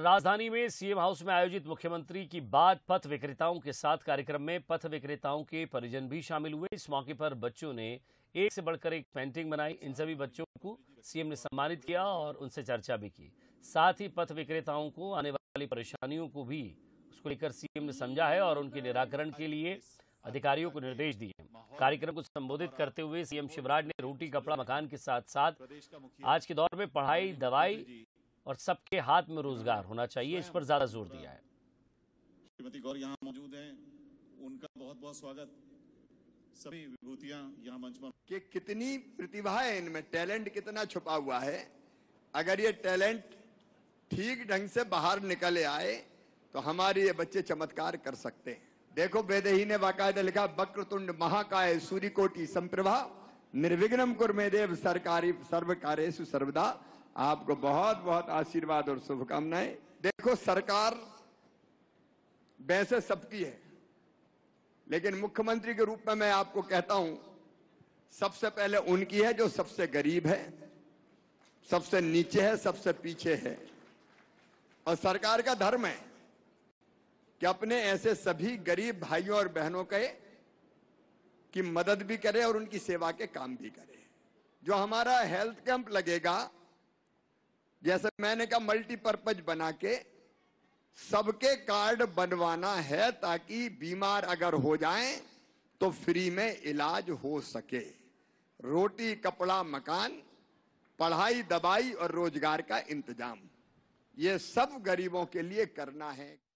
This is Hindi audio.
राजधानी में सीएम हाउस में आयोजित मुख्यमंत्री की बात पथ विक्रेताओं के साथ कार्यक्रम में पथ विक्रेताओं के परिजन भी शामिल हुए इस मौके पर बच्चों ने एक से बढ़कर एक पेंटिंग बनाई इन सभी बच्चों को सीएम ने सम्मानित किया और उनसे चर्चा भी की साथ ही पथ विक्रेताओं को आने वाली परेशानियों को भी उसको लेकर सीएम ने समझा है और उनके निराकरण के लिए अधिकारियों को निर्देश दिए कार्यक्रम को संबोधित करते हुए सीएम शिवराज ने रोटी कपड़ा मकान के साथ साथ आज के दौर में पढ़ाई दवाई और सबके हाथ में रोजगार होना चाहिए इस पर ज्यादा जोर दिया है श्रीमती गौर यहाँ मौजूद हैं उनका बहुत बहुत स्वागत सभी विभूतियां यहाँ मंच पर कि कितनी प्रतिभा है इनमें टैलेंट कितना छुपा हुआ है अगर ये टैलेंट ठीक ढंग से बाहर निकले आए तो हमारे ये बच्चे चमत्कार कर सकते हैं देखो वेदही ने बाकायदा लिखा वक्रतुंड महाकाय सूर्य कोटि संप्रभा निर्विघ्नम कुर में देव सरकारी सर्व कार्य सर्वदा आपको बहुत बहुत आशीर्वाद और शुभकामनाएं देखो सरकार वैसे सबकी है लेकिन मुख्यमंत्री के रूप में मैं आपको कहता हूं सबसे पहले उनकी है जो सबसे गरीब है सबसे नीचे है सबसे पीछे है और सरकार का धर्म है कि अपने ऐसे सभी गरीब भाइयों और बहनों के की मदद भी करे और उनकी सेवा के काम भी करे जो हमारा हेल्थ कैंप लगेगा जैसे मैंने कहा मल्टीपर्पज बना के सबके कार्ड बनवाना है ताकि बीमार अगर हो जाए तो फ्री में इलाज हो सके रोटी कपड़ा मकान पढ़ाई दवाई और रोजगार का इंतजाम ये सब गरीबों के लिए करना है